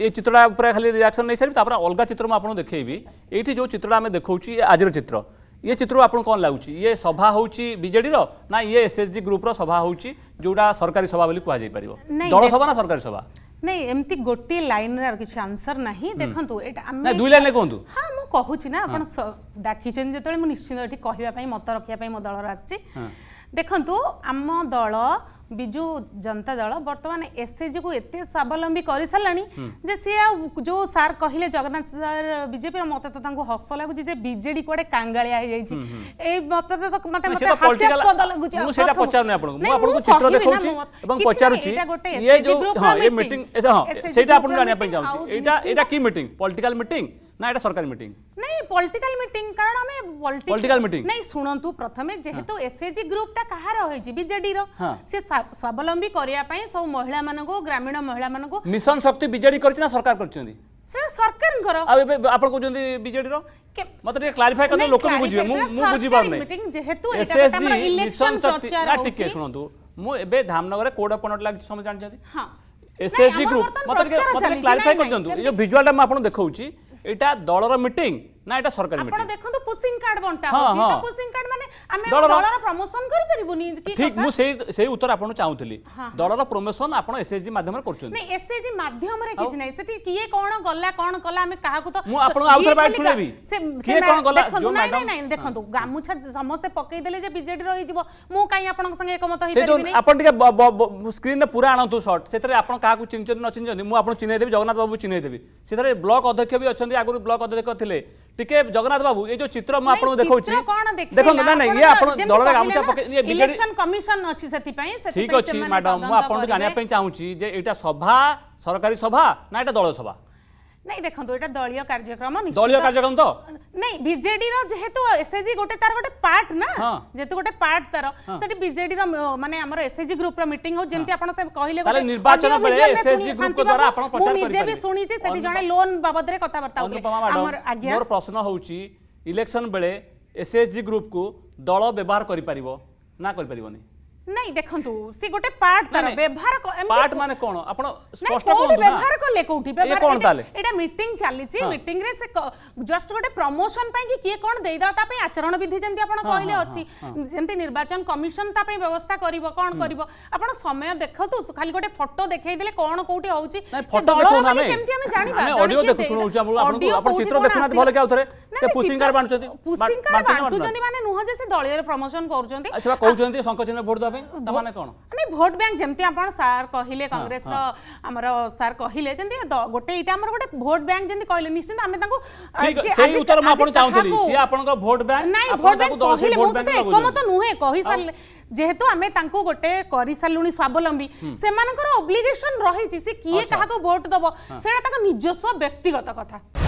ଏ ଚିତ୍ରଟା ଉପରେ ଖାଲି ରିଆକ୍ସନ୍ ନେଇସାରିବି ତାପରେ ଅଲଗା ଚିତ୍ର ମୁଁ ଆପଣଙ୍କୁ ଦେଖେଇବି ଏଇଠି ଯେଉଁ ଚିତ୍ରଟା ଆମେ ଦେଖାଉଛୁ ଇଏ ଆଜିର ଚିତ୍ର ଇଏ ଚିତ୍ରରୁ ଆପଣଙ୍କୁ କ'ଣ ଲାଗୁଛି ଇଏ ସଭା ହେଉଛି ବିଜେଡ଼ିର ନା ଇଏ ଏସ୍ଏସ୍ଜି ଗ୍ରୁପ୍ର ସଭା ହେଉଛି ଯେଉଁଟା ସରକାରୀ ସଭା ବୋଲି କୁହାଯାଇପାରିବ ଦଳ ସଭା ନା ସରକାରୀ ସଭା ନାଇଁ ଏମିତି ଗୋଟିଏ ଲାଇନ୍ରେ ଆଉ କିଛି ଆନ୍ସର ନାହିଁ ଦେଖନ୍ତୁ ଏଇଟା ଆମେ ଦୁଇ ଲାଇନ୍ରେ କୁହନ୍ତୁ ହଁ ମୁଁ କହୁଛି ନା ଆପଣ ଡାକିଛନ୍ତି ଯେତେବେଳେ ମୁଁ ନିଶ୍ଚିନ୍ତ ଏଠି କହିବା ପାଇଁ ମତ ରଖିବା ପାଇଁ ମୋ ଦଳର ଆସିଛି ଦେଖନ୍ତୁ ଆମ ଦଳ ବିଜୁ ଜନତା ଦଳ ବର୍ତ୍ତମାନ ଏସ୍ଏଜିକୁ ଏତେ ସ୍ୱାବଲମ୍ବୀ କରିସାରିଲାଣି ଯେ ସିଏ ଆଉ ଯେଉଁ ସାର୍ କହିଲେ ଜଗନ୍ନାଥ ସାର୍ ବିଜେପିର ମତେ ତ ତାଙ୍କୁ ହସ ଲାଗୁଛି ଯେ ବିଜେଡି କୁଆଡେ କାଙ୍ଗାଳିଆ ହେଇଯାଇଛି ଏଇ ମତେ ତ ମତେ ହାସ୍ୟାସ୍ପଦ ଲାଗୁଛି ମୁଁ ସେଇଟା ପଚାରୁନି ଆପଣଙ୍କୁ ମୁଁ ଆପଣଙ୍କୁ ଚିତ୍ର ଦେଖାଉଛି ଏବଂ ପଚାରୁଛି ଏ ଯୋଉ ହଁ ଏ ମିଟିଂ ହଁ ସେଇଟା ଆପଣଙ୍କୁ ଜାଣିବା ପାଇଁ ଚାହୁଁଛି ଏଇଟା ଏଇଟା କି ମିଟିଂ ପଲିଟିକାଲ ମିଟିଂ না এটা সরকারি মিটিং নাই পলিটিক্যাল মিটিং কারণ আমি পলিটিক্যাল মিটিং নাই শুনন্তু প্রথমে যেহেতু এসএজি গ্রুপটা কাহার হইছি বিজেডি র সে স্বাবলম্বী করিয়া পাই সব মহিলা মানকো গ্রামীণ মহিলা মানকো মিশন শক্তি বিজেডি করছে না সরকার করছেন সেটা সরকারଙ୍କର ଆଉ ଏବେ ଆପଣ କହୁଛନ୍ତି ବିଜେଡିର ମତେ ଟିକେ କ୍ଲାରିଫାଏ କରିଦେଲେ ଲୋକ ବି ବୁଝିବେ ମୁଁ ମୁଁ ବୁଝିପାରୁ ନାହିଁ ଯେହେତୁ ମିଶନ ଶକ୍ତି ନା ଟିକେ ଶୁଣନ୍ତୁ ମୁଁ ଏବେ ଧାମନଗରରେ କୋଉଟା ପଣଟ ଲାଗିଛି ସମସ୍ତେ ଜାଣିଛନ୍ତି ଏସ୍ଏସ୍ଜି ଗ୍ରୁପ ମତେ ଟିକେ ମତେ କ୍ଲାରିଫାଏ କରିଦିଅନ୍ତୁ ଏ ଯୋଉ ଭିଜୁଆଲଟା ମୁଁ ଆପଣଙ୍କୁ ଦେଖାଉଛି এটা দলর মিটিং না এটা সরকারি মিটিং আপনারা দেখুন পুসিং কার্ড বন্টা হচ্ছে তো পুসিং কার্ড মানে আমি দলর প্রমোশন করি পারিবুনি কি ঠিক মু সেই সেই উত্তর আপন চাউতলি দলর প্রমোশন আপন এসএসজি মাধ্যমে করছেন না এসএসজি মাধ্যমে কিছু নাই সেটি কিয়ে কোন গল্লা কোন কলা আমি কাহাকু তো মু আপন আউতর বাইট শুনেবি কিয়ে কোন গল্লা দেখুন নাই নাই নাই দেখুন গামুছা সমস্ত পকাই দেলে যে বিজেডি রহি যাব মু কাই আপন সঙ্গে একমত হই পারিবি আপন টিকে স্ক্রিন রে পুরা আনন্তু শর্ট সেতরে আপন কাহাকু চিনচন ন চিনচন মু আপন চিনাই দেবি জগন্নাথ বাবু চিনাই দেবি সেতরে ব্লক অধ্যক্ষ বি অছন্তি আগুরু ব্লক অধ্যক্ষ থিলে টিকে জগন্নাথ বাবু এই যে চিত্র মু আপনাকে দেখাউছি দেখুন না না ইয়ে আপন দলর গামছা পকে ইয়ে বিজেডি ইলেকশন কমিশন আছে সেতি পাই সেতি ঠিক আছে ম্যাডাম মু আপনাকে জানিয়া পাই চাহুছি যে এটা সভা সরকারি সভা না এটা দল সভা ନାଇଁ ଦେଖନ୍ତୁ ଏଇଟା ଦଳୀୟ କାର୍ଯ୍ୟକ୍ରମ ଦଳୀୟ କାର୍ଯ୍ୟକ୍ରମ ତ ନାଇଁ ବିଜେଡିର ଯେହେତୁ ଏସଏଜି ଗୋଟେ ତାର ଗୋଟେ ପାର୍ଟ ନା ଯେହେତୁ ଗୋଟେ ପାର୍ଟ ତାର ସେଠି ବିଜେଡିର ମାନେ ଆମର ଏସଏଜି ଗ୍ରୁପର ମିଟିଂ ହଉ ଯେମିତି ଆପଣ କହିଲେ ତାହେଲେ ନିର୍ବାଚନ ବେଳେ ଏସଏଜି ଗ୍ରୁପ ଦ୍ୱାରା ଆପଣ ପ୍ରଚାର କରିପାରିବେ ମୁଁ ନିଜେ ବି ଶୁଣିଛି ସେଠି ଜଣେ ଲୋନ ବାବଦରେ କଥାବାର୍ତ୍ତା ହଉଥିଲେ ଆମର ଆଜ୍ଞା ମୋର ପ୍ରଶ୍ନ ହଉଛି ଇଲେକ୍ସନ ବେଳେ ଏସଏଜି ଗ୍ରୁପକୁ ଦଳ ବ୍ୟବହାର କରିପାରିବ ନା କରିପାରିବନି ନାଇଁ ଦେଖନ୍ତୁ ସେ ଗୋଟେ ପାର୍ଟ ତାର ବ୍ୟବହାର ପାର୍ଟ ମାନେ କ'ଣ ଆପଣ ସ୍ପଷ୍ଟ କୋଉଠି ବ୍ୟବହାର କଲେ କୋଉଠି ବ୍ୟବହାର କ'ଣ ତାହେଲେ ଏଇଟା ମିଟିଂ ଚାଲିଛି ମିଟିଂ ରେ ସେ ଜଷ୍ଟ ଗୋଟେ ପ୍ରମୋସନ ପାଇଁ କି କିଏ କ'ଣ ଦେଇଦେଲା ତା ପାଇଁ ଆଚରଣ ବିଧି ଯେମିତି ଆପଣ କହିଲେ ଅଛି ଯେମିତି ନିର୍ବାଚନ କମିଶନ ତା ପାଇଁ ବ୍ୟବସ୍ଥା କରିବ କ'ଣ କରିବ ଆପଣ ସମୟ ଦେଖନ୍ତୁ ଖାଲି ଗୋଟେ ଫଟୋ ଦେଖେଇ ଦେଲେ କ'ଣ କୋଉଠି ହଉଛି କେମିତି ଆମେ ଜାଣିବା ଅଡିଓ ଦେଖୁ ଶୁଣଉଛୁ ଆପଣ ଚିତ୍ର ଦେଖୁନାହାନ୍ତି ଭଲ କି ଆଉଥରେ পুসিং কার্ড বাঁটুচন্তি পুসিং কার্ড বাঁটুচন্তি মানে নুহ যে সে দলীয় প্রমোশন করুচন্তি সেবা কহুচন্তি শঙ্কচিহ্ন ভোট দেওয়া পাই তা মানে কোন মানে ভোট ব্যাংক যেমতি আপন স্যার কহিলে কংগ্রেস র আমার স্যার কহিলে যেমতি গোটে এটা আমার গোটে ভোট ব্যাংক যেমতি কহিলে নিশ্চিত আমি তাঙ্কু সেই উত্তর মু আপন চাহুতলি সে আপনক ভোট ব্যাংক নাই ভোট ব্যাংক কহিলে মু সেতে একমত নুহে কহি সারলে যেহেতু আমি তাঙ্কু গোটে করি সারলুনি স্বাবলম্বী সেমানকৰ অব্লিগেশন রহিছি সে কিয়ে কাহাকো ভোট দব সেটা তাঙ্ক নিজস্ব ব্যক্তিগত কথা